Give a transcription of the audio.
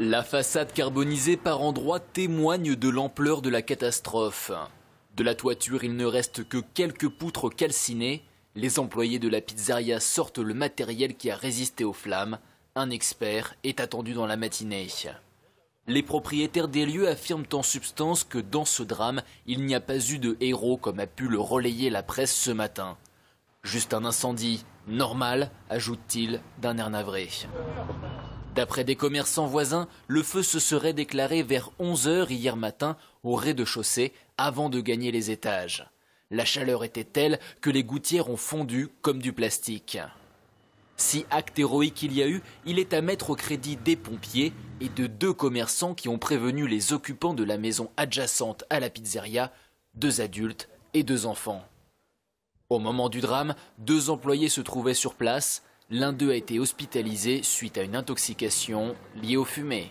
La façade carbonisée par endroits témoigne de l'ampleur de la catastrophe. De la toiture, il ne reste que quelques poutres calcinées. Les employés de la pizzeria sortent le matériel qui a résisté aux flammes. Un expert est attendu dans la matinée. Les propriétaires des lieux affirment en substance que dans ce drame, il n'y a pas eu de héros comme a pu le relayer la presse ce matin. Juste un incendie, normal, ajoute-t-il d'un air navré. D'après des commerçants voisins, le feu se serait déclaré vers 11h hier matin au rez-de-chaussée avant de gagner les étages. La chaleur était telle que les gouttières ont fondu comme du plastique. Si acte héroïque il y a eu, il est à mettre au crédit des pompiers et de deux commerçants qui ont prévenu les occupants de la maison adjacente à la pizzeria, deux adultes et deux enfants. Au moment du drame, deux employés se trouvaient sur place, L'un d'eux a été hospitalisé suite à une intoxication liée aux fumées.